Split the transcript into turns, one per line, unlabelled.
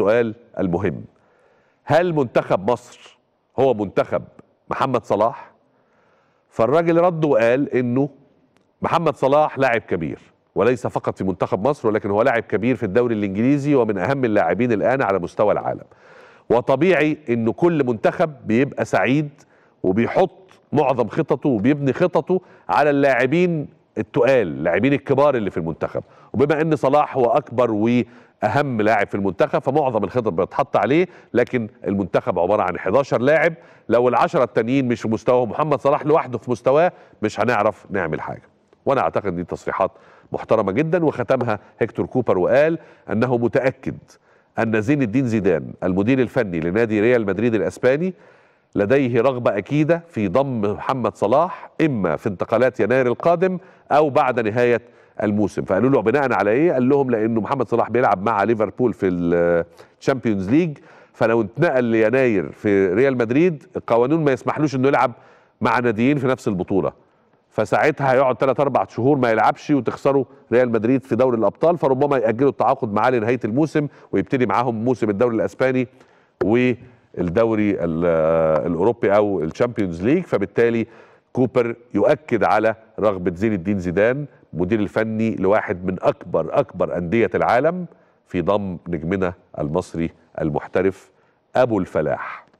السؤال المهم هل منتخب مصر هو منتخب محمد صلاح فالراجل رد وقال انه محمد صلاح لاعب كبير وليس فقط في منتخب مصر ولكن هو لاعب كبير في الدوري الانجليزي ومن اهم اللاعبين الان على مستوى العالم وطبيعي انه كل منتخب بيبقى سعيد وبيحط معظم خططه وبيبني خططه على اللاعبين التقال اللاعبين الكبار اللي في المنتخب وبما ان صلاح هو اكبر واهم لاعب في المنتخب فمعظم الخطط بتتحط عليه لكن المنتخب عباره عن 11 لاعب لو ال10 التانيين مش في مستوى محمد صلاح لوحده في مستواه مش هنعرف نعمل حاجه وانا اعتقد دي تصريحات محترمه جدا وختمها هيكتور كوبر وقال انه متاكد ان زين الدين زيدان المدير الفني لنادي ريال مدريد الاسباني لديه رغبه اكيده في ضم محمد صلاح اما في انتقالات يناير القادم او بعد نهايه الموسم فقالوا له بناء على ايه قال لهم لانه محمد صلاح بيلعب مع ليفربول في الشامبيونز ليج فلو اتنقل ليناير في ريال مدريد القوانين ما يسمحلوش انه يلعب مع ناديين في نفس البطوله فساعتها هيقعد 3 4 شهور ما يلعبش وتخسروا ريال مدريد في دوري الابطال فربما ياجلوا التعاقد معاه لنهايه الموسم ويبتدي معاهم موسم الدوري الاسباني والدوري الاوروبي او الشامبيونز ليج فبالتالي كوبر يؤكد على رغبة زين الدين زيدان مدير الفني لواحد من أكبر أكبر أندية العالم في ضم نجمنا المصري المحترف أبو الفلاح